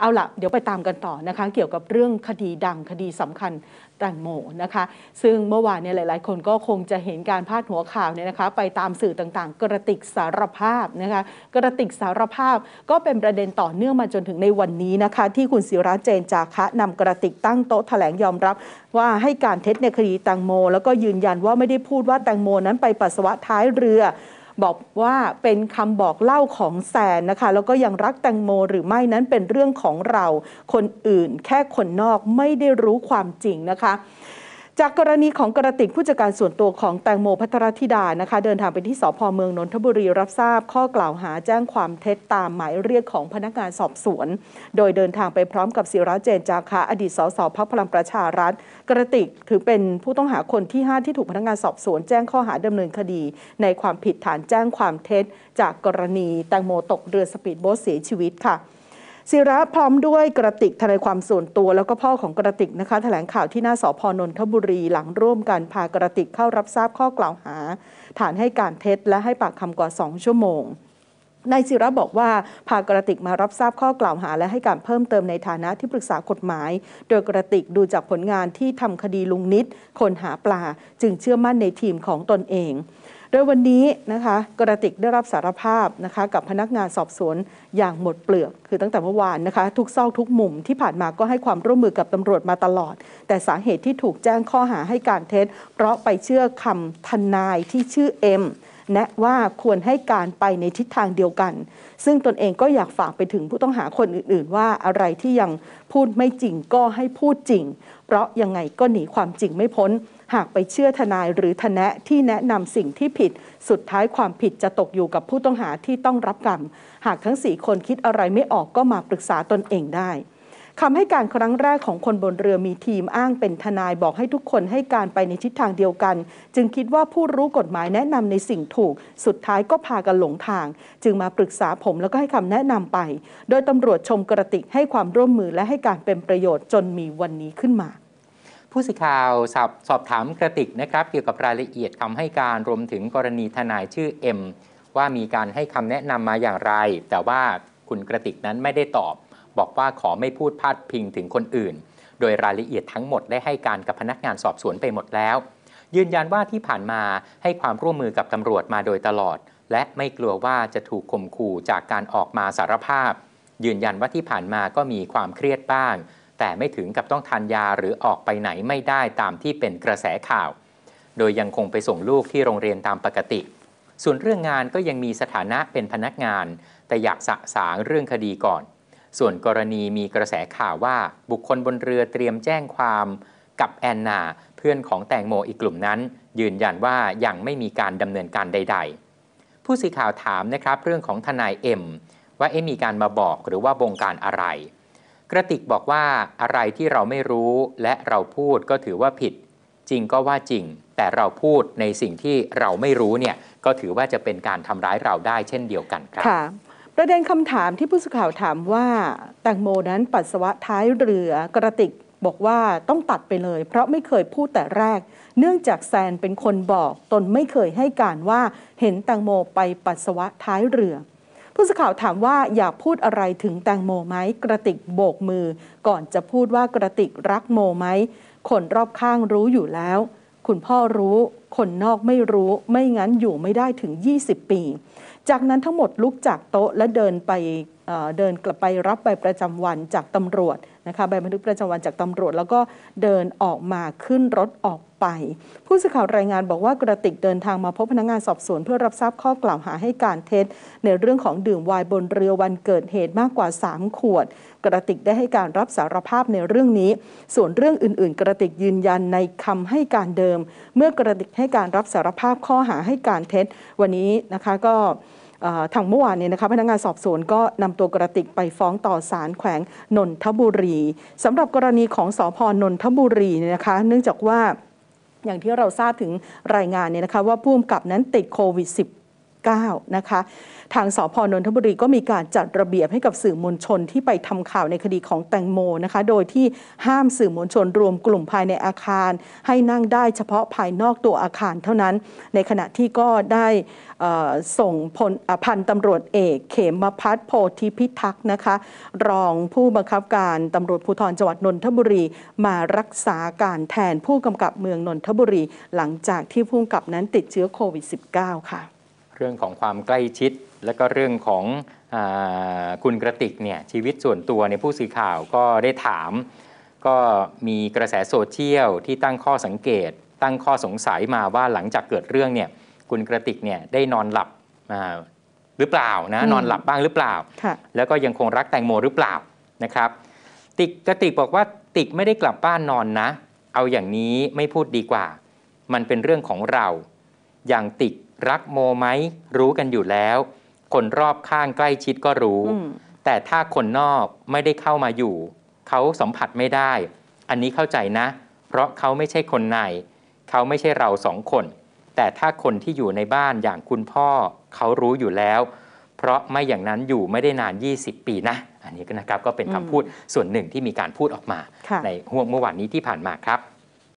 เอาละเดี๋ยวไปตามกันต่อนะคะเกี่ยวกับเรื่องคดีดังคดีสำคัญแตงโมนะคะซึ่งเมื่อวานเนี่ยหลายๆ คนก็คงจะเห็นการพาดหัวข่าวเนี่ยนะคะ ไปตามสื่อต่างๆ กระติกสารภาพนะคะ กระติกสารภาพก็เป็นประเด็นต่อเนื่องมาจนถึงในวันนี้นะคะ ที่คุณศิระเจนจาคะนำกระติกตั้งโต๊ะแถลงยอมรับ ว่าให้การเท็จในคดีแตงโม แล้วก็ยืนยันว่าไม่ได้พูดว่าแตงโมนั้นไปปัสสาวะท้ายเรือบอกว่าเป็นคำบอกเล่าของแซนนะคะแล้วก็ยังรักแตงโมหรือไม่นั้นเป็นเรื่องของเรา คนอื่นแค่คนนอกไม่ได้รู้ความจริงนะคะจากกรณีของกระติก ผู้จัดการส่วนตัวของแตงโมพัทรธิดานะคะ เดินทางไปที่สพเมือง นนทบุรีรับทราบข้อกล่าวหาแจ้งความเท็จตามหมายเรียกของพนักงานสอบสวน โดยเดินทางไปพร้อมกับศิระเจนจาคะอดีตสสพักพลังประชารัฐ กระติกถือเป็นผู้ต้องหาคนที่5ที่ถูกพนักงานสอบสวน แจ้งข้อหาดำเนินคดี ในความผิดฐานแจ้งความเท็จ จากกรณีแตงโมตกเรือสปีดโบ๊ทเสียชีวิตค่ะศิระพร้อมด้วยกระติกทนายความส่วนตัวแล้วก็พ่อของกระติกนะคะแถลงข่าวที่หน้าสพนนทบุรีหลังร่วมกันพากระติกเข้ารับทราบข้อกล่าวหา ฐานให้การเท็จและให้ปากคำกว่า 2 ชั่วโมงนายศิระบอกว่าพากระติกมารับทราบข้อกล่าวหา และให้การเพิ่มเติมในฐานะที่ปรึกษากฎหมาย โดยกระติกดูจากผลงานที่ทำคดีลุงนิดคนหาปลา จึงเชื่อมั่นในทีมของตนเอง โดยวันนี้นะคะ กระติกได้รับสารภาพนะคะกับพนักงานสอบสวนอย่างหมดเปลือกคือตั้งแต่เมื่อวานนะคะทุกซอกทุกมุมที่ผ่านมาก็ให้ความร่วมมือกับตำรวจมาตลอด แต่สาเหตุที่ถูกแจ้งข้อหาให้การเท็จเพราะไปเชื่อคำทนายที่ชื่อเอ็มแนะว่าควรให้การไปในทิศทางเดียวกัน ซึ่งตนเองก็อยากฝากไปถึงผู้ต้องหาคนอื่นๆ ว่าอะไรที่ยังพูดไม่จริงก็ให้พูดจริงเพราะยังไงก็หนีความจริงไม่พ้น หากไปเชื่อทนายหรือทนะที่แนะนำสิ่งที่ผิด สุดท้ายความผิดจะตกอยู่กับผู้ต้องหาที่ต้องรับกรรมหากทั้งสี่คนคิดอะไรไม่ออกก็มาปรึกษาตนเองได้คำให้การครั้งแรกของคนบนเรือมีทีมอ้างเป็นทนายบอกให้ทุกคนให้การไปในทิศทางเดียวกัน จึงคิดว่าผู้รู้กฎหมายแนะนำในสิ่งถูก สุดท้ายก็พากันหลงทาง จึงมาปรึกษาผมแล้วก็ให้คำแนะนำไป โดยตำรวจชมกระติก ให้ความร่วมมือและให้การเป็นประโยชน์จนมีวันนี้ขึ้นมา ผู้สื่อข่าวสอบสอบถามกระติกนะครับเกี่ยวกับรายละเอียดคำให้การรวมถึงกรณีทนายชื่อเอ็มว่ามีการให้คำแนะนำมาอย่างไร แต่ว่าคุณกระติกนั้นไม่ได้ตอบบอกว่าขอไม่พูดพาด พิงถึงคนอื่น โดยรายละเอียดทั้งหมดได้ให้การกับพนักงานสอบสวนไปหมดแล้ว ยืนยันว่าที่ผ่านมาให้ความร่วมมือกับตำรวจมาโดยตลอด และไม่กลัวว่าจะถูกข่มขู่จากการออกมาสารภาพ ยืนยันว่าที่ผ่านมาก็มีความเครียดบ้าง แต่ไม่ถึงกับต้องทานยาหรือออกไปไหนไม่ได้ตามที่เป็นกระแสข่าว โดยยังคงไปส่งลูกที่โรงเรียนตามปกติ ส่วนเรื่องงานก็ยังมีสถานะเป็นพนักงาน แต่อยากสะสางเรื่องคดีก่อนส่วนกรณีมีกระแสข่าวว่าบุคคลบนเรือเตรียมแจ้งความกับแอนนา เพื่อนของแตงโมอีกกลุ่มนั้น ยืนยันว่ายังไม่มีการดำเนินการใด ๆ ผู้สื่อข่าวถามนะครับ เรื่องของทนายเอ็มว่าเอมมีการมาบอกหรือว่าบงการอะไร กระติกบอกว่าอะไรที่เราไม่รู้และเราพูดก็ถือว่าผิด จริงก็ว่าจริง แต่เราพูดในสิ่งที่เราไม่รู้เนี่ยก็ถือว่าจะเป็นการทำร้ายเราได้ เช่นเดียวกันครับประเด็นคำถามที่ผู้สื่อข่าวถามว่า แตงโมนั้นปัสสาวะท้ายเรือ กระติกบอกว่าต้องตัดไปเลย เพราะไม่เคยพูดแต่แรก เนื่องจากแซนเป็นคนบอก ตนไม่เคยให้การว่าเห็นแตงโมไปปัสสาวะท้ายเรือ ผู้สื่อข่าวถามว่าอยากพูดอะไรถึงแตงโมไหมกระติกโบกมือ ก่อนจะพูดว่ากระติกรักโมไหมคนรอบข้างรู้อยู่แล้ว คุณพ่อรู้ คนนอกไม่รู้ไม่งั้นอยู่ไม่ได้ถึง 20 ปีจากนั้นทั้งหมดลุกจากโต๊ะและเดินไปเดินกลับไปรับใบประจำวันจากตำรวจนะคะใบบันทึกประจำวันจากตำรวจ แล้วก็เดินออกมาขึ้นรถออกไป ผู้สื่อข่าวรายงานบอกว่ากระติกเดินทางมาพบพนักงงานสอบสวนเพื่อรับทราบข้อกล่าวหาให้การเท็จในเรื่องของดื่มไวน์บนเรือวันเกิดเหตุมากกว่า 3 ขวด กระติกได้ให้การรับสารภาพในเรื่องนี้ ส่วนเรื่องอื่นๆ กระติกยืนยันในคำให้การเดิม เมื่อกระติกให้การรับสารภาพข้อหาให้การเท็จวันนี้นะคะก็ทางเมื่อวานเนี่ยนะคะพนักงานสอบสวนก็นำตัวกระติกไปฟ้องต่อศาลแขวง นนทบุรี สำหรับกรณีของสพนนทบุรีเนี่ยนะคะเนื่องจากว่าอย่างที่เราทราบถึงรายงานเนี่ยนะคะว่าผู้กำกับนั้นติดโควิด -19 -19 นะคะทางสพนนทบุรีก็มีการจัดระเบียบให้กับสื่อมวลชนที่ไปทำข่าวในคดีของแตงโมนะคะ โดยที่ห้ามสื่อมวลชนรวมกลุ่มภายในอาคาร ให้นั่งได้เฉพาะภายนอกตัวอาคารเท่านั้นในขณะที่ก็ได้ส่งพพันตำรวจเอก เขมพัฒโพธิพิทักษ์นะคะ รองผู้บังคับการตำรวจภูธรจังหวัดนนทบุรีมารักษาการแทนผู้กำกับเมืองนนทบุรีหลังจากที่ผู้กำกับนั้นติดเชื้อโควิด -19 ค่ะเรื่องของความใกล้ชิดและก็เรื่องของอคุณกระติกเนี่ยชีวิตส่วนตัวในผู้สื่อข่าวก็ได้ถามก็มีกระแสโซเชียลที่ตั้งข้อสังเกตตั้งข้อสงสัยมาว่าหลังจากเกิดเรื่องเนี่ยคุณกระติกเนี่ยได้นอนหลับหรือเปล่านะนอนหลับบ้างหรือเปล่า แล้วก็ยังคงรักแตงโมหรือเปล่านะครับติกกระติกบอกว่าติกไม่ได้กลับบ้านนอนนะ เอาอย่างนี้ไม่พูดดีกว่า มันเป็นเรื่องของเราอย่างติกรักโมไหมรู้กันอยู่แล้ว คนรอบข้างใกล้ชิดก็รู้ แต่ถ้าคนนอกไม่ได้เข้ามาอยู่ เขาสัมผัสไม่ได้ อันนี้เข้าใจนะ เพราะเขาไม่ใช่คนในเขาไม่ใช่เราสองคน แต่ถ้าคนที่อยู่ในบ้านอย่างคุณพ่อ เขารู้อยู่แล้ว เพราะไม่อย่างนั้นอยู่ไม่ได้นาน 20 ปีนะอันนี้ก็นะครับก็เป็นคำพูดส่วนหนึ่งที่มีการพูดออกมา ในห่วงเมื่อวานนี้ที่ผ่านมาครับ